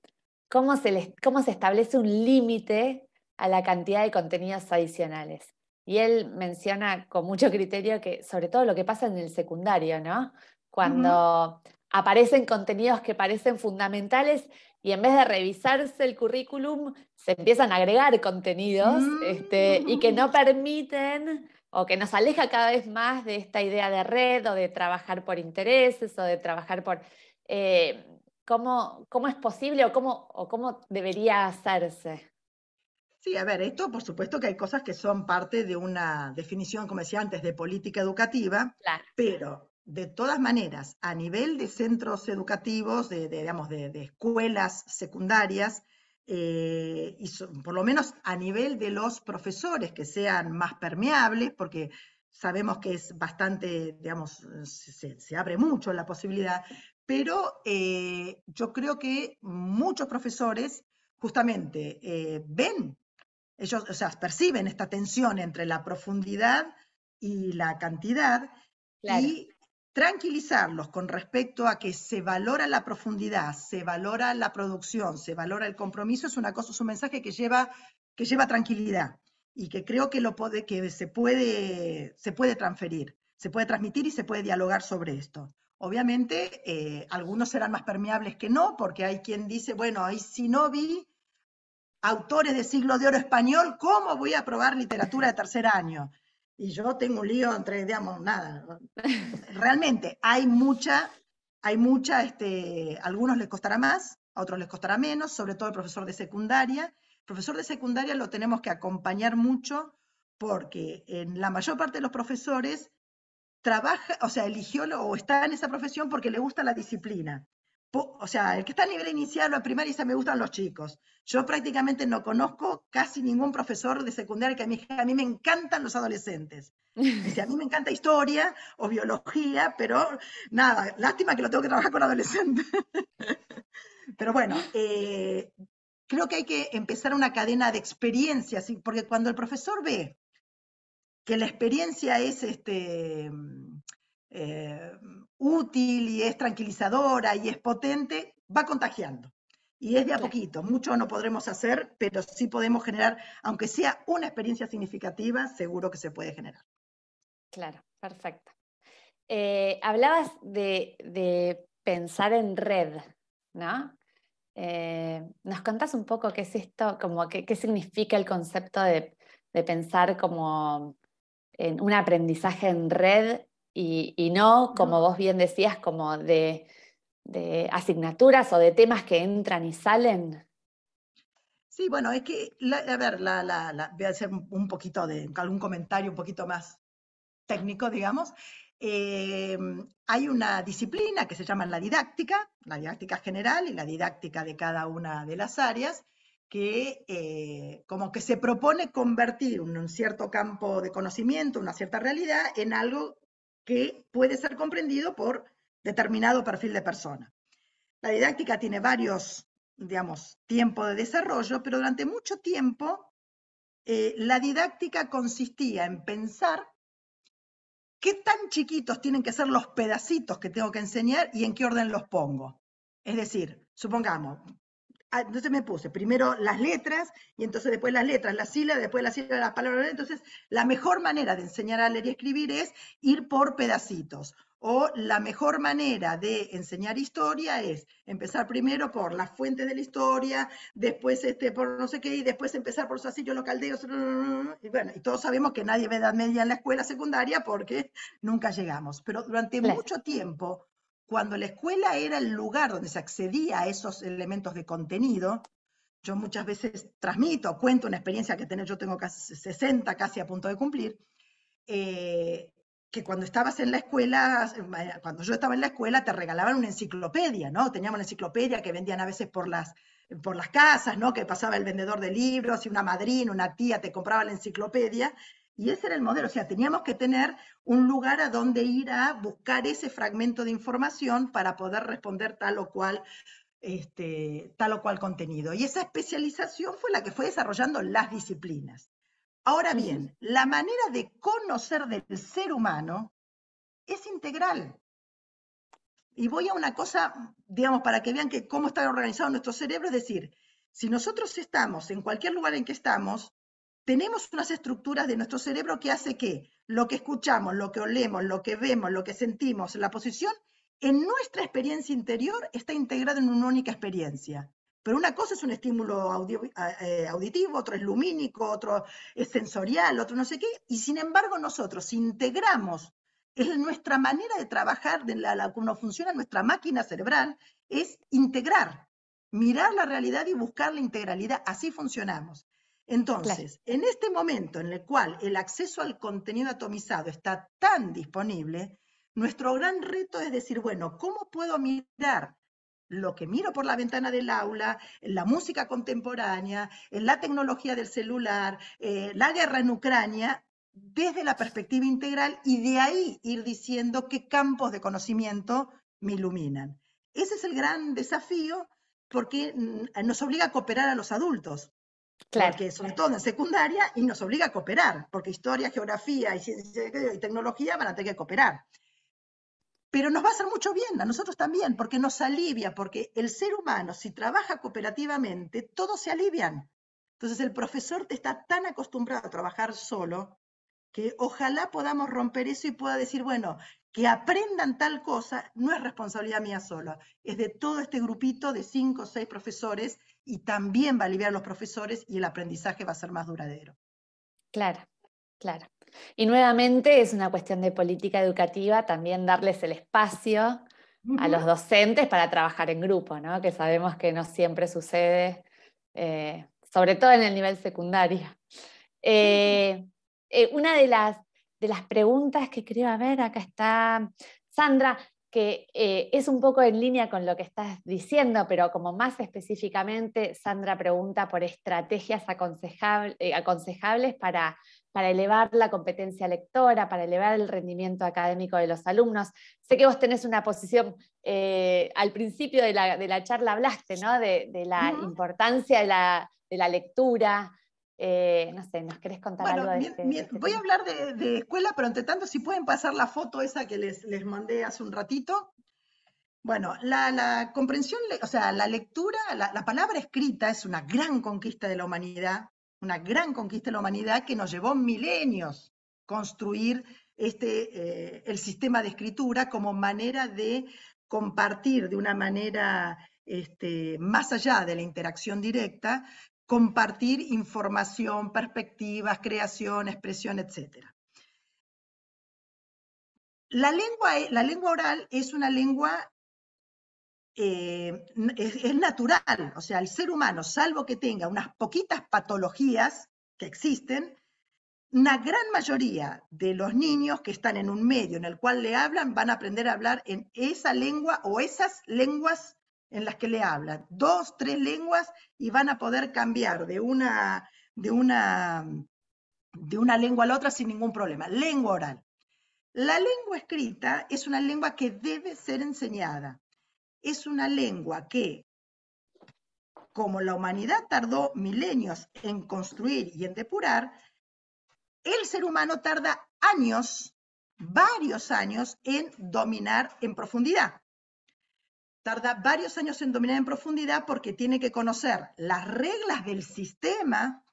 cómo se, establece un límite a la cantidad de contenidos adicionales. Y él menciona con mucho criterio que sobre todo lo que pasa en el secundario, ¿no? Cuando aparecen contenidos que parecen fundamentales y en vez de revisarse el currículum, se empiezan a agregar contenidos este, y que no mm. permiten o que nos aleja cada vez más de esta idea de red o de trabajar por intereses o de trabajar por... Eh, cómo, es posible o cómo, o cómo debería hacerse.
Sí, a ver, esto por supuesto que hay cosas que son parte de una definición, como decía antes, de política educativa, pero de todas maneras, a nivel de centros educativos, de, digamos, de, escuelas secundarias, eh, y por lo menos a nivel de los profesores que sean más permeables, porque sabemos que es bastante, digamos, se abre mucho la posibilidad, pero eh, yo creo que muchos profesores justamente eh, ven, ellos, o sea, perciben esta tensión entre la profundidad y la cantidad y tranquilizarlos con respecto a que se valora la profundidad, se valora la producción, se valora el compromiso, es una cosa, un mensaje que lleva, que lleva tranquilidad y que creo que, lo puede, que se, puede, se puede transferir, se puede transmitir y se puede dialogar sobre esto. Obviamente, eh, algunos serán más permeables que no, porque hay quien dice, bueno, ahí si no vi autores de siglo de oro español, ¿cómo voy a probar literatura de tercer año? Y yo tengo un lío entre, digamos, nada. <laughs> Realmente, hay mucha, hay mucha, este, algunos les costará más, a otros les costará menos, sobre todo el profesor de secundaria. El profesor de secundaria lo tenemos que acompañar mucho porque en la mayor parte de los profesores trabaja, o sea, eligió o está en esa profesión porque le gusta la disciplina. o sea, el que está a nivel inicial o a primaria dice, me gustan los chicos. Yo prácticamente no conozco casi ningún profesor de secundaria que a mí, a mí me encantan los adolescentes. Dice, a mí me encanta historia o biología, pero nada, lástima que lo tengo que trabajar con adolescentes. <laughs> pero bueno, eh, creo que hay que empezar una cadena de experiencias, porque cuando el profesor ve que la experiencia es este, mm, eh, útil y es tranquilizadora y es potente, va contagiando. Y es de a poquito, mucho no podremos hacer, pero sí podemos generar, aunque sea una experiencia significativa, seguro que se puede generar.
Claro, perfecto. Eh, hablabas de, pensar en red, ¿no? Eh, ¿Nos contás un poco qué es esto, qué, significa el concepto de pensar como en un aprendizaje en red y, no, como vos bien decías, como de, asignaturas o de temas que entran y salen?
Sí, bueno, es que, a ver, la, voy a hacer un poquito de algún comentario un poquito más técnico, digamos. Em, hay una disciplina que se llama la didáctica, la didáctica general y la didáctica de cada una de las áreas, que eh, como que se propone convertir un, cierto campo de conocimiento, una cierta realidad, en algo que puede ser comprendido por determinado perfil de persona. La didáctica tiene varios, digamos, tiempos de desarrollo, pero durante mucho tiempo eh, la didáctica consistía en pensar qué tan chiquitos tienen que ser los pedacitos que tengo que enseñar y en qué orden los pongo. Es decir, supongamos, Ah, entonces me puse primero las letras y entonces después las letras, las sílabas, después las sílabas, las palabras. Entonces, la mejor manera de enseñar a leer y escribir es ir por pedacitos. O la mejor manera de enseñar historia es empezar primero por las fuentes de la historia, después este, por no sé qué, y después empezar por asillo los caldeos. Y bueno, y todos sabemos que nadie ve edad media en la escuela secundaria porque nunca llegamos. Pero durante mucho tiempo cuando la escuela era el lugar donde se accedía a esos elementos de contenido, yo muchas veces transmito, cuento una experiencia que tengo, yo tengo casi 60, casi a punto de cumplir, eh, que cuando estabas en la escuela, eh, cuando yo estaba en la escuela, te regalaban una enciclopedia, ¿no? Teníamos una enciclopedia que vendían a veces por las, por las casas, ¿no? Que pasaba el vendedor de libros y una madrina, una tía te compraba la enciclopedia y ese era el modelo, o sea, teníamos que tener un lugar a donde ir a buscar ese fragmento de información para poder responder tal o cual, este, tal o cual contenido. Y esa especialización fue la que fue desarrollando las disciplinas. Ahora bien, la manera de conocer del ser humano es integral. Y voy a una cosa, digamos, para que vean que cómo está organizado nuestro cerebro, es decir, si nosotros estamos en cualquier lugar en que estamos, tenemos unas estructuras de nuestro cerebro que hace que lo que escuchamos, lo que olemos, lo que vemos, lo que sentimos, la posición, en nuestra experiencia interior está integrado en una única experiencia. Pero una cosa es un estímulo eh, auditivo, otro es lumínico, otro es sensorial, otro no sé qué, y sin embargo nosotros integramos, es nuestra manera de trabajar, de la, la, cómo funciona nuestra máquina cerebral, es integrar, mirar la realidad y buscar la integralidad, así funcionamos. Entonces, en este momento en el cual el acceso al contenido atomizado está tan disponible, nuestro gran reto es decir, bueno, ¿cómo puedo mirar lo que miro por la ventana del aula, la música contemporánea, la tecnología del celular, eh, la guerra en Ucrania, desde la perspectiva integral y de ahí ir diciendo qué campos de conocimiento me iluminan. Ese es el gran desafío porque mm, nos obliga a cooperar a los adultos. Claro. Porque sobre todo en secundaria y nos obliga a cooperar, porque historia, geografía y ciencia y tecnología van a tener que cooperar. Pero nos va a hacer mucho bien, a nosotros también, porque nos alivia, porque el ser humano, si trabaja cooperativamente, todos se alivian. Entonces el profesor está tan acostumbrado a trabajar solo que ojalá podamos romper eso y pueda decir, bueno, que aprendan tal cosa no es responsabilidad mía solo es de todo este grupito de cinco o seis profesores y también va a aliviar a los profesores y el aprendizaje va a ser más
duradero. Claro, claro. Y nuevamente es una cuestión de política educativa, también darles el espacio a los docentes para trabajar en grupo, ¿no? que sabemos que no siempre sucede, eh, sobre todo en el nivel secundario. Eh, eh, una de las, de las preguntas que creo, haber ver, acá está Sandra, que eh, es un poco en línea con lo que estás diciendo, pero como más específicamente, Sandra pregunta por estrategias aconsejables eh, para, elevar la competencia lectora, para elevar el rendimiento académico de los alumnos. Sé que vos tenés una posición, eh, al principio de la, charla hablaste, ¿no? De, la importancia de la lectura, eh, no sé, ¿nos querés contar algo de, este, este Voy a
hablar de,
escuela, pero entre tanto, si pueden pasar la foto
esa que les, mandé hace un ratito. Bueno, la, comprensión, o sea, la lectura, la, palabra escrita es una gran conquista de la humanidad, una gran conquista de la humanidad que nos llevó milenios construir este, eh, el sistema de escritura como manera de compartir de una manera este, más allá de la interacción directa compartir información,
perspectivas, creación, expresión, etc. La lengua, e, la lengua oral es una lengua, eh,
es, natural, o sea, el ser humano, salvo que tenga unas poquitas patologías que existen, una gran mayoría de los niños que están en un medio en el cual le hablan van a aprender a hablar en esa lengua o esas lenguas en las que le hablan, dos, tres lenguas y van a poder cambiar de una, de una, de una lengua a la otra sin ningún problema. Lengua oral. La lengua escrita es una lengua que debe ser enseñada. Es una lengua que, como la humanidad tardó milenios en construir y en depurar, el ser humano tarda años, varios años, en dominar en profundidad tarda varios años en dominar en profundidad porque tiene que conocer las reglas del sistema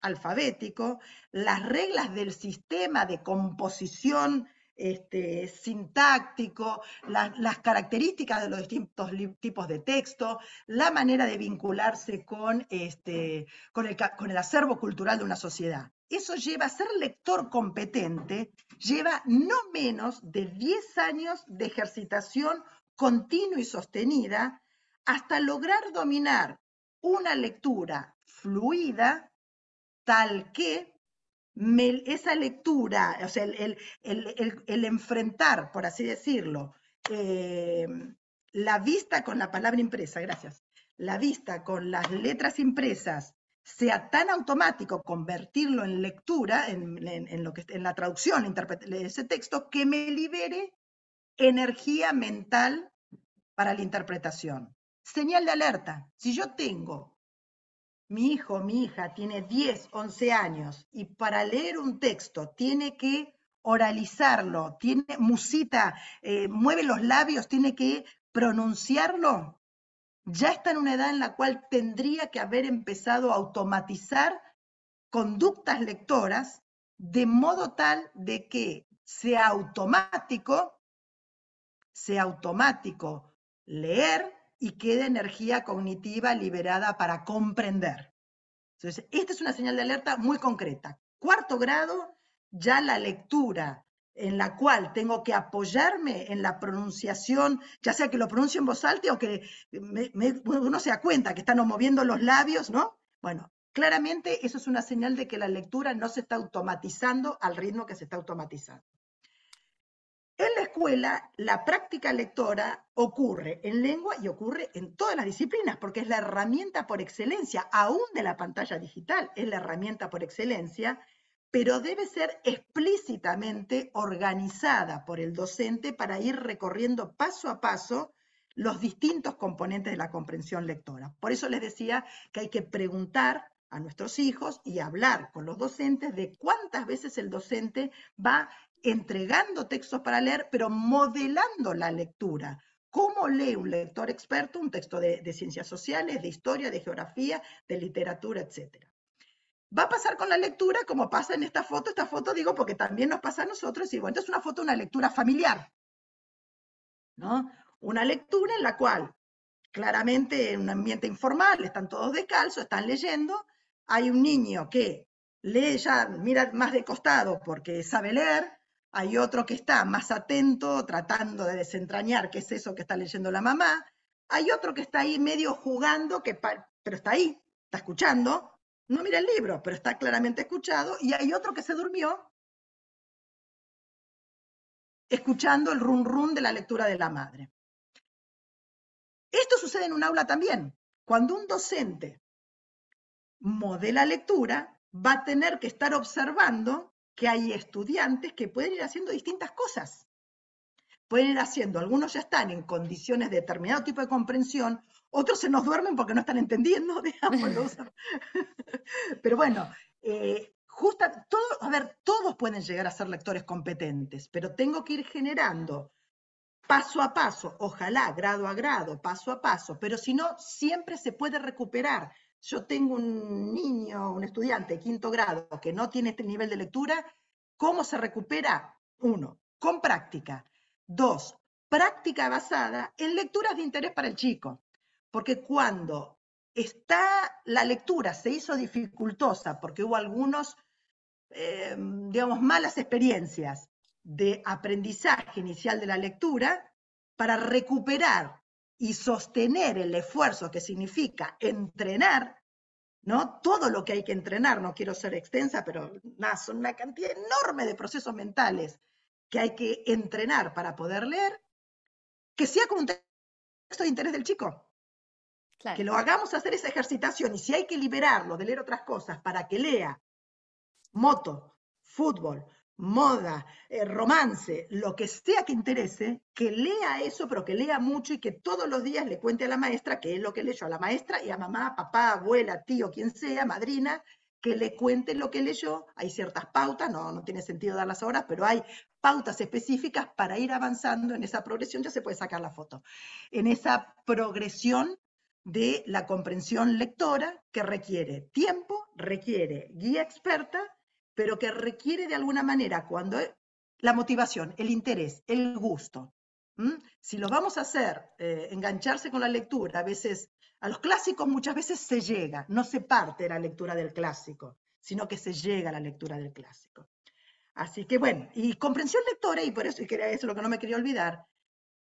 alfabético, las reglas del sistema de composición este, sintáctico, las características de los distintos tipos de texto, la manera de vincularse este, con, el, acervo cultural de una sociedad. Eso lleva, ser lector competente, lleva no menos de 10 años de ejercitación continua y sostenida hasta lograr dominar una lectura fluida tal que esa lectura, o sea, el, enfrentar, por así decirlo, em, la vista con la palabra impresa, gracias, la vista con las letras impresas sea tan automático convertirlo en lectura, en, lo que, en la traducción, de ese texto, que me libere energía mental para la interpretación. Señal de alerta. Si yo tengo, mi hijo, mi hija tiene 10, 11 años y para leer un texto tiene que oralizarlo, tiene musita, eh, mueve los labios, tiene que pronunciarlo, ya está en una edad en la cual tendría que haber empezado a automatizar conductas lectoras de modo tal de que sea automático sea automático
leer
y quede energía cognitiva liberada para comprender. Entonces, esta es una señal de alerta muy concreta. Cuarto grado, ya la lectura en la cual tengo que apoyarme en la pronunciación, ya sea que lo pronuncie en voz alta o que uno se da cuenta que están moviendo los labios, ¿no? Bueno, claramente eso es una señal de que la lectura no se está automatizando al ritmo que se está automatizando la práctica lectora ocurre en lengua y ocurre en todas las disciplinas, porque es la herramienta por excelencia, aún de la pantalla digital, es la herramienta por excelencia, pero debe ser explícitamente organizada por el docente para ir recorriendo paso a paso los distintos componentes de la comprensión lectora. Por eso les decía que hay que preguntar a nuestros hijos y hablar con los docentes de cuántas veces el docente va entregando textos para leer, pero modelando la lectura. ¿Cómo lee un lector experto un texto de, ciencias sociales, de historia, de geografía, de literatura, etcétera? Va a pasar con la lectura como pasa en esta foto. Esta foto digo porque también nos pasa a nosotros. Y bueno, es una foto, de una lectura familiar. ¿no? Una lectura en la cual claramente en un ambiente informal, están todos descalzos, están leyendo. Hay un niño que lee ya, mira más de costado porque sabe leer, hay otro que está más atento tratando de desentrañar qué es eso que está leyendo la mamá, hay otro que está ahí
medio jugando, que pero está ahí, está escuchando, no mira el libro, pero está claramente escuchado, y hay otro que se durmió escuchando el run run de la lectura de la madre. Esto sucede en un aula también. Cuando un docente modela lectura, va a
tener que estar observando que hay estudiantes que pueden ir haciendo distintas cosas. Pueden ir haciendo, algunos ya están en condiciones de determinado tipo de comprensión, otros se nos duermen porque no están entendiendo, <laughs> digamos. <laughs> Pero bueno, eh, justa, a ver, todos pueden llegar a ser lectores competentes, pero tengo que ir generando paso a paso, ojalá, grado a grado, paso a paso, pero si no, siempre se puede recuperar yo tengo un niño, un estudiante de quinto grado que no tiene este nivel de lectura, ¿cómo se recupera? Uno, con práctica. Dos, práctica basada en lecturas de interés para el chico. Porque cuando está la lectura se hizo dificultosa porque hubo algunos, eh, digamos, malas experiencias de aprendizaje inicial de la lectura, para recuperar y sostener el esfuerzo que significa entrenar, ¿no? Todo lo que hay que entrenar, no quiero ser extensa, pero son una cantidad enorme de procesos mentales que hay que entrenar para poder leer, que sea con un texto de interés del chico. Que lo hagamos hacer esa ejercitación y si hay que liberarlo de leer otras cosas para que lea moto, fútbol, moda, eh, romance, lo que sea que interese, que lea eso, pero que lea mucho y que todos los días le cuente a la maestra que es lo que leyó a la maestra y a mamá, papá, abuela, tío, quien sea, madrina, que le cuente lo que leyó. Hay ciertas pautas, no, no tiene sentido dar las horas, pero hay pautas específicas para ir avanzando en esa progresión, ya se puede sacar la foto, en esa progresión de la comprensión lectora que requiere tiempo, requiere guía experta pero que requiere de alguna manera cuando e, la motivación, el interés, el gusto. Si lo vamos a hacer, eh, engancharse con la lectura, a veces, a los clásicos muchas veces se llega, no se parte la lectura del clásico, sino que se llega a la lectura del clásico. Así que bueno, y comprensión lectora, y por eso, y eso lo que no me quería olvidar,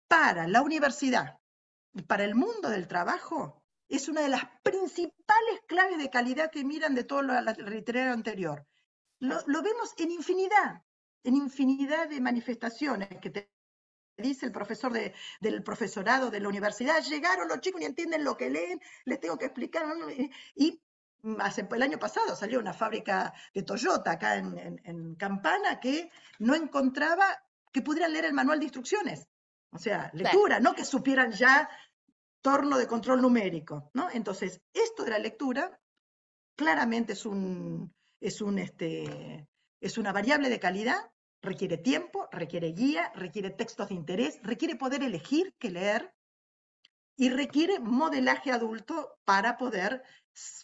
para la universidad y para el mundo del trabajo, es una de las principales claves de calidad que miran de todo lo literario anterior lo, vemos en infinidad, en infinidad de manifestaciones que te dice el profesor del profesorado de la universidad, llegaron los chicos y entienden lo que leen, les tengo que explicar. Y hace, el año pasado salió una fábrica de Toyota acá en, Campana que no encontraba que pudieran leer el manual de instrucciones. O sea, lectura, no que supieran ya torno de control numérico. ¿no? Entonces, esto de la lectura claramente es un, es, un, este, es una variable de calidad, requiere tiempo, requiere guía, requiere textos de interés, requiere poder elegir qué leer y requiere modelaje adulto para poder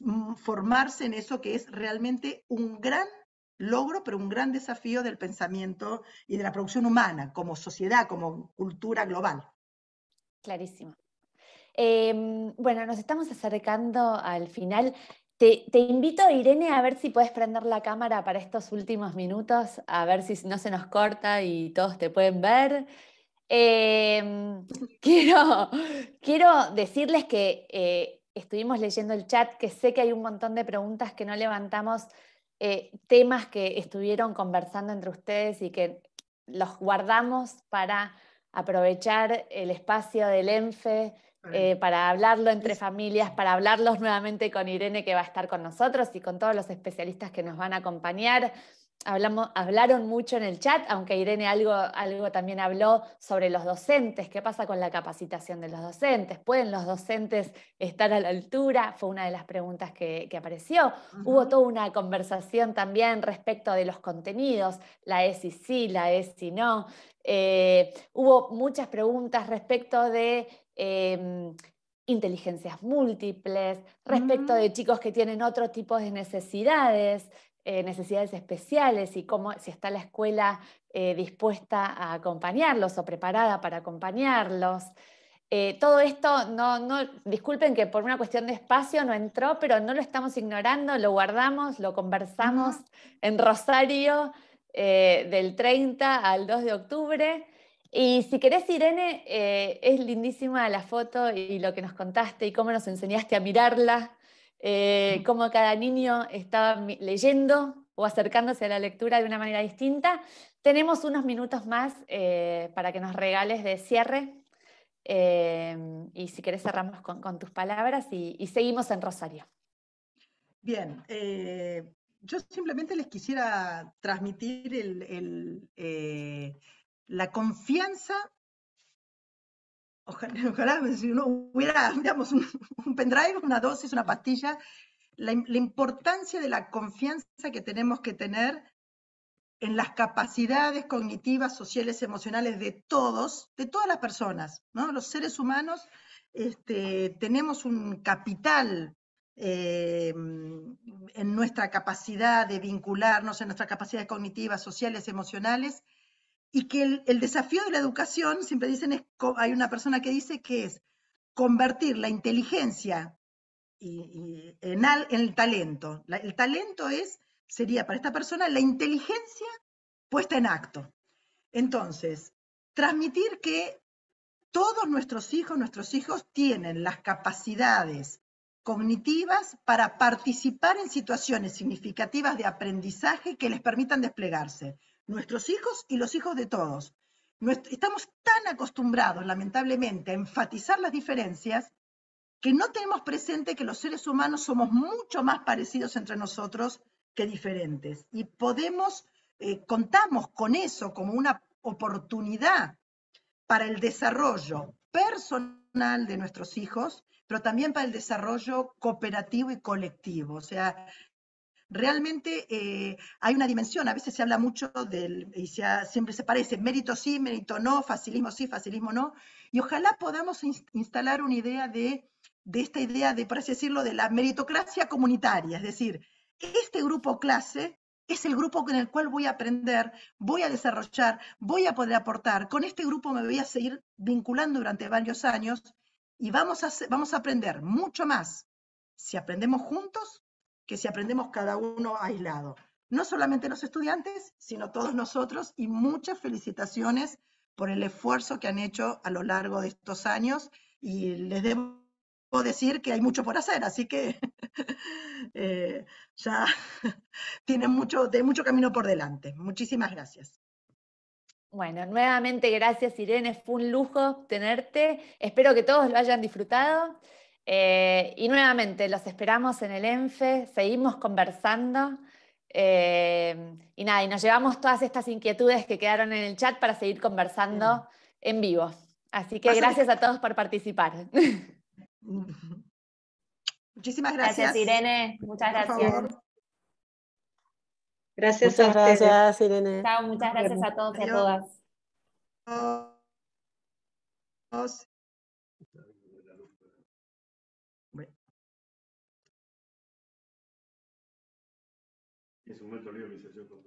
mm, formarse en eso que es realmente un gran logro, pero un gran desafío del pensamiento y de la producción humana como sociedad, como cultura global.
Clarísimo. Em, bueno, nos estamos acercando al final. Te, invito, Irene, a ver si puedes prender la cámara para estos últimos minutos, a ver si no se nos corta y todos te pueden ver. Em, <laughs> quiero, quiero decirles que eh, estuvimos leyendo el chat, que sé que hay un montón de preguntas que no levantamos, eh, temas que estuvieron conversando entre ustedes y que los guardamos para aprovechar el espacio del ENFE eh, para hablarlo entre familias, para hablarlos nuevamente con Irene que va a estar con nosotros y con todos los especialistas que nos van a acompañar. Hablamos, hablaron mucho en el chat, aunque Irene algo, algo también habló sobre los docentes, qué pasa con la capacitación de los docentes, ¿pueden los docentes estar a la altura? Fue una de las preguntas que, apareció. Hubo toda una conversación también respecto de los contenidos, la es y sí, la es y no. Eh, hubo muchas preguntas respecto de Em, inteligencias múltiples, respecto mm. de chicos que tienen otro tipo de necesidades, eh, necesidades especiales y cómo, si está la escuela eh, dispuesta a acompañarlos o preparada para acompañarlos. Eh, todo esto, no, no, disculpen que por una cuestión de espacio no entró, pero no lo estamos ignorando, lo guardamos, lo conversamos en Rosario del 30 al 2 de octubre. Y si querés, Irene, eh, es lindísima la foto y lo que nos contaste y cómo nos enseñaste a mirarla, eh, cómo cada niño estaba leyendo o acercándose a la lectura de una manera distinta. Tenemos unos minutos más eh, para que nos regales de cierre. y si querés, cerramos con, tus palabras y, seguimos en Rosario.
Bien, yo simplemente les quisiera transmitir el la confianza, ojalá, <laughs> pues, si uno hubiera, digamos, un, pendrive, una dosis, una pastilla, la, importancia de la confianza que tenemos que tener en las capacidades cognitivas, sociales, emocionales de todos, de todas las personas, ¿no? Los seres humanos este, tenemos un capital em, en nuestra capacidad de vincularnos, en nuestras capacidades cognitivas, sociales, emocionales, y que el, desafío de la educación, siempre dicen, es, hay una persona que dice que es convertir la inteligencia en, el talento. el talento es, sería para esta persona la inteligencia puesta en acto. Entonces, transmitir que todos nuestros hijos, nuestros hijos tienen las capacidades cognitivas para participar en situaciones significativas de aprendizaje que les permitan desplegarse nuestros hijos y los hijos de todos. Estamos tan acostumbrados, lamentablemente, a enfatizar las diferencias que no tenemos presente que los seres humanos somos mucho más parecidos entre nosotros que diferentes. Y podemos, eh, contamos con eso como una oportunidad para el desarrollo personal de nuestros hijos, pero también para el desarrollo cooperativo y colectivo. O sea, realmente eh, hay una dimensión, a veces se habla mucho del, y siempre se parece, mérito sí, mérito no, facilismo sí, facilismo no, y ojalá podamos instalar una idea de, esta idea de, por así decirlo, de la meritocracia comunitaria, es decir, este grupo clase es el grupo con el cual voy a aprender, voy a desarrollar, voy a poder aportar, con este grupo me voy a seguir vinculando durante varios años y vamos a aprender mucho más si aprendemos juntos que si aprendemos cada uno aislado. No solamente los estudiantes, sino todos nosotros y muchas felicitaciones por el esfuerzo que han hecho a lo largo de estos años y les debo decir que hay mucho por hacer, así que <laughs> eh, ya <laughs> tienen mucho, de mucho camino por delante. Muchísimas gracias.
Bueno, nuevamente gracias Irene, fue un lujo tenerte. Espero que todos lo hayan disfrutado. Eh, y nuevamente, los esperamos en el ENFE, seguimos conversando. Eh, y nada, y nos llevamos todas estas inquietudes que quedaron en el chat para seguir conversando en vivo. Así que gracias a todos por participar. <laughs> Muchísimas gracias. Gracias, Irene. Muchas gracias. Gracias gracias, Irene. Chao, muchas gracias a todos y a
todas. En su momento leo mi yo con,